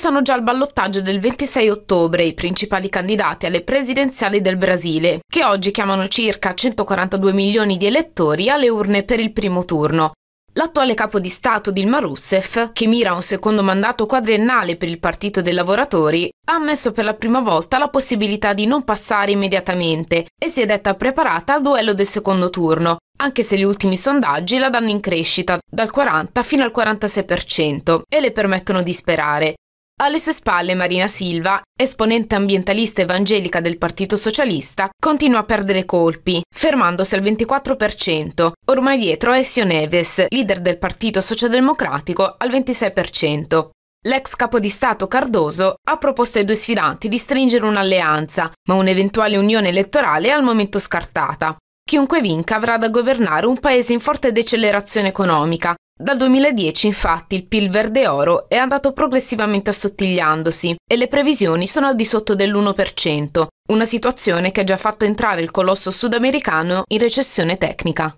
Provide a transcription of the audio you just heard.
Pensano già al ballottaggio del 26 ottobre i principali candidati alle presidenziali del Brasile, che oggi chiamano circa 142 milioni di elettori alle urne per il primo turno. L'attuale capo di Stato Dilma Rousseff, che mira a un secondo mandato quadriennale per il Partito dei Lavoratori, ha ammesso per la prima volta la possibilità di non passare immediatamente e si è detta preparata al duello del secondo turno, anche se gli ultimi sondaggi la danno in crescita dal 40 fino al 46% e le permettono di sperare. Alle sue spalle Marina Silva, esponente ambientalista evangelica del Partito Socialista, continua a perdere colpi, fermandosi al 24%, ormai dietro a Essio Neves, leader del Partito Socialdemocratico, al 26%. L'ex capo di Stato Cardoso ha proposto ai due sfidanti di stringere un'alleanza, ma un'eventuale unione elettorale è al momento scartata. Chiunque vinca avrà da governare un paese in forte decelerazione economica, dal 2010 infatti il PIL verde oro è andato progressivamente assottigliandosi e le previsioni sono al di sotto dell'1%, una situazione che ha già fatto entrare il colosso sudamericano in recessione tecnica.